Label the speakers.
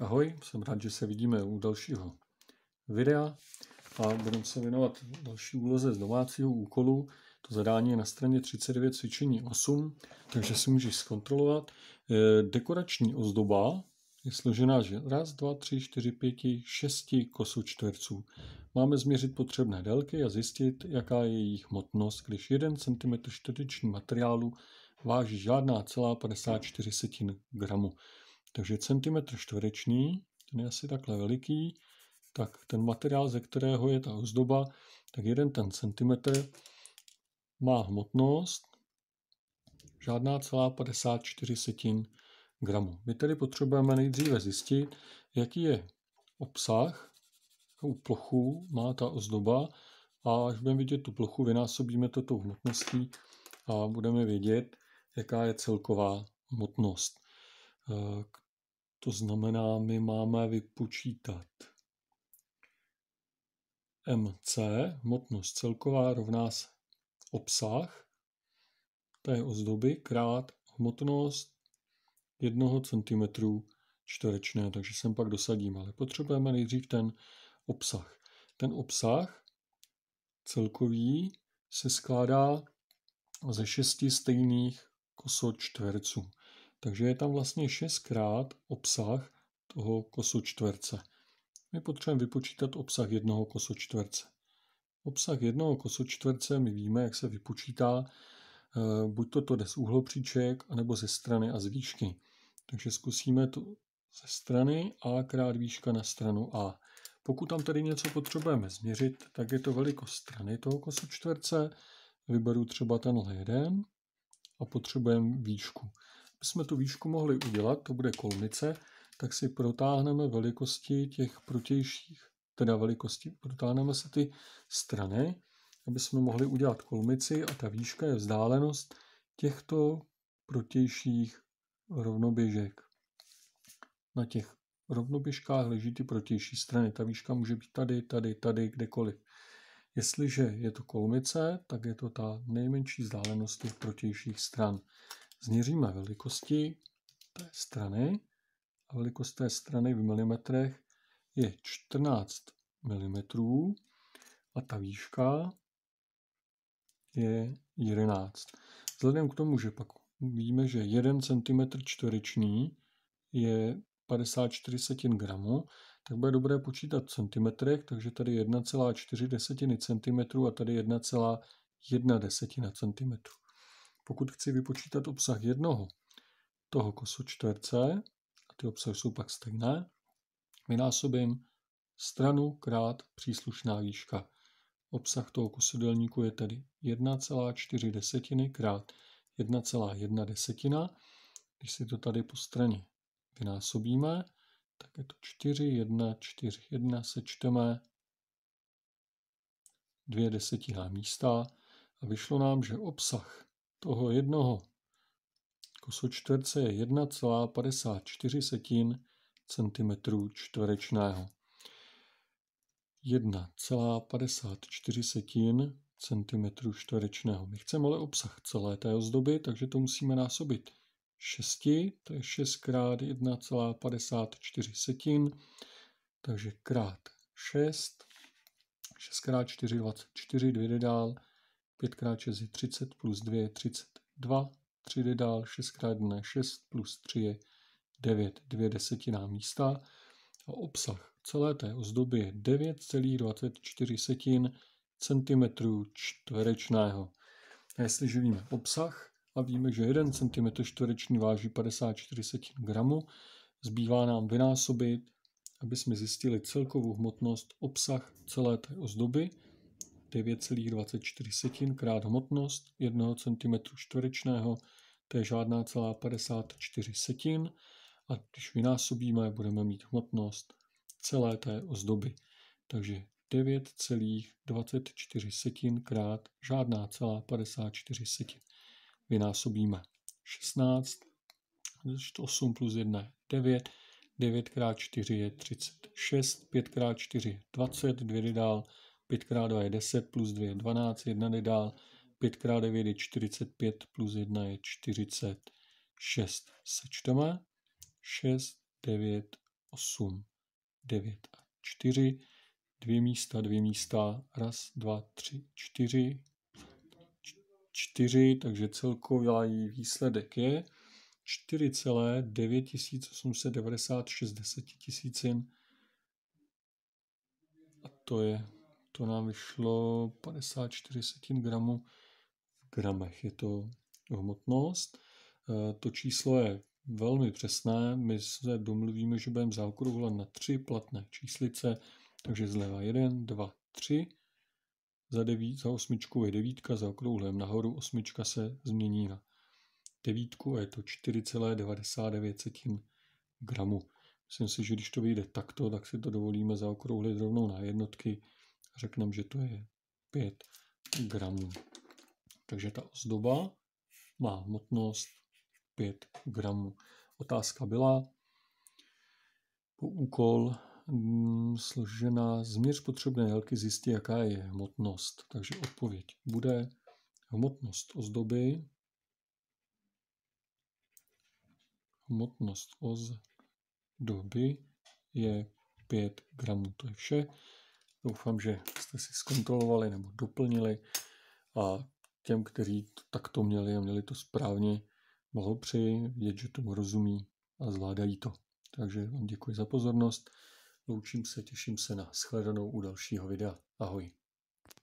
Speaker 1: Ahoj, jsem rád, že se vidíme u dalšího videa a budeme se věnovat další úloze z domácího úkolu. To zadání je na straně 39 cvičení 8, takže si můžeš zkontrolovat. Eh, dekorační ozdoba je složená že raz, dva, tři, čtyři, pěti, šesti kosů čtverců. Máme změřit potřebné délky a zjistit, jaká je jejich hmotnost, když 1 cm čtvereční materiálu váží žádná celá 54 gramu. Takže centimetr čtvereční, ten je asi takhle veliký, tak ten materiál, ze kterého je ta ozdoba, tak jeden ten centimetr má hmotnost žádná celá 54 setin gramu. My tedy potřebujeme nejdříve zjistit, jaký je obsah, jakou plochu má ta ozdoba a až budeme vidět tu plochu, vynásobíme to tou hmotností a budeme vědět, jaká je celková hmotnost. Eh, to znamená, my máme vypočítat mc, hmotnost celková rovná se obsah té ozdoby krát hmotnost 1 cm čtverečné, takže sem pak dosadím, ale potřebujeme nejdřív ten obsah. Ten obsah celkový se skládá ze šesti stejných kosočtverců. Takže je tam vlastně šestkrát obsah toho kosu čtverce. My potřebujeme vypočítat obsah jednoho kosu čtverce. Obsah jednoho kosu čtverce my víme, jak se vypočítá, eh, buď to, to jde z úhlopříček, anebo ze strany a z výšky. Takže zkusíme to ze strany a krát výška na stranu a. Pokud tam tady něco potřebujeme změřit, tak je to velikost strany toho kosu čtverce. Vyberu třeba tenhle jeden a potřebujeme výšku bychom tu výšku mohli udělat, to bude kolmice, tak si protáhneme velikosti těch protějších, teda velikosti, protáhneme se ty strany, aby jsme mohli udělat kolmici a ta výška je vzdálenost těchto protějších rovnoběžek. Na těch rovnoběžkách leží ty protější strany. Ta výška může být tady, tady, tady, kdekoliv. Jestliže je to kolmice, tak je to ta nejmenší vzdálenost těch protějších stran změříme velikosti té strany a velikost té strany v milimetrech je 14 mm a ta výška je 11. Vzhledem k tomu, že pak víme, že 1 cm čtvereční je 54 setin gramu, tak bude dobré počítat v centimetrech, takže tady 1,4 cm a tady 1,1 cm pokud chci vypočítat obsah jednoho toho kosočtverce, a ty obsahy jsou pak stejné, vynásobím stranu krát příslušná výška. Obsah toho kosodelníku je tedy 1,4 desetiny krát 1,1 desetina. Když si to tady po straně vynásobíme, tak je to 4, 1, 4, 1, sečteme dvě desetinná místa a vyšlo nám, že obsah toho jednoho kosočtverce je 1,54 cm čtverečného. 1,54 cm čtverečného. My chceme ale obsah celé té ozdoby, takže to musíme násobit 6, to je 6 krát 1,54 setin, takže krát 6, 6 krát 4, 24, 2 dál, 5x6 je 30, plus 2 je 32, 3 jde dál, 6x1 je 6, plus 3 je 9, 2 desetiná místa. A obsah celé té ozdoby je 9,24 cm čtverečného. A jestliže víme obsah a víme, že 1 cm čtvereční váží 54 setin zbývá nám vynásobit, aby jsme zjistili celkovou hmotnost obsah celé té ozdoby, 9,24 krát hmotnost 1 cm čtverečného, to je žádná celá 54 setin a když vynásobíme, budeme mít hmotnost celé té ozdoby. Takže 9,24 setin krát žádná celá 54 setin. Vynásobíme 16, 8 plus 1 je 9, 9 x 4 je 36, 5 x 4 je 20, 2 dál, 5 x 2 je 10, plus 2 je 12, 1 jde dál, 5 x 9 je 45, plus 1 je 46. Sečteme 6, 9, 8, 9 a 4, dvě místa, dvě místa, raz, dva, tři, čtyři, čtyři, takže celkový výsledek je 4,9896 desetitisícin. a to je to nám vyšlo 54 setin gramů. v gramech. Je to hmotnost. Eh, to číslo je velmi přesné. My se domluvíme, že budeme zaokrouhlet na tři platné číslice, takže zleva 1, 2, 3. Za, deví, za osmičkou je devítka, za okrouhlem nahoru osmička se změní na devítku a je to 4,99 gramu. Myslím si, že když to vyjde takto, tak si to dovolíme zaokrouhlit rovnou na jednotky, řekneme, že to je 5 gramů. Takže ta ozdoba má hmotnost 5 gramů. Otázka byla po úkol mm, složená změř potřebné délky zjistí, jaká je hmotnost. Takže odpověď bude hmotnost ozdoby hmotnost ozdoby je 5 gramů. To je vše. Doufám, že jste si zkontrolovali nebo doplnili a těm, kteří to takto měli a měli to správně, blahopřeji, vidět, že tomu rozumí a zvládají to. Takže vám děkuji za pozornost, loučím se, těším se na shledanou u dalšího videa. Ahoj.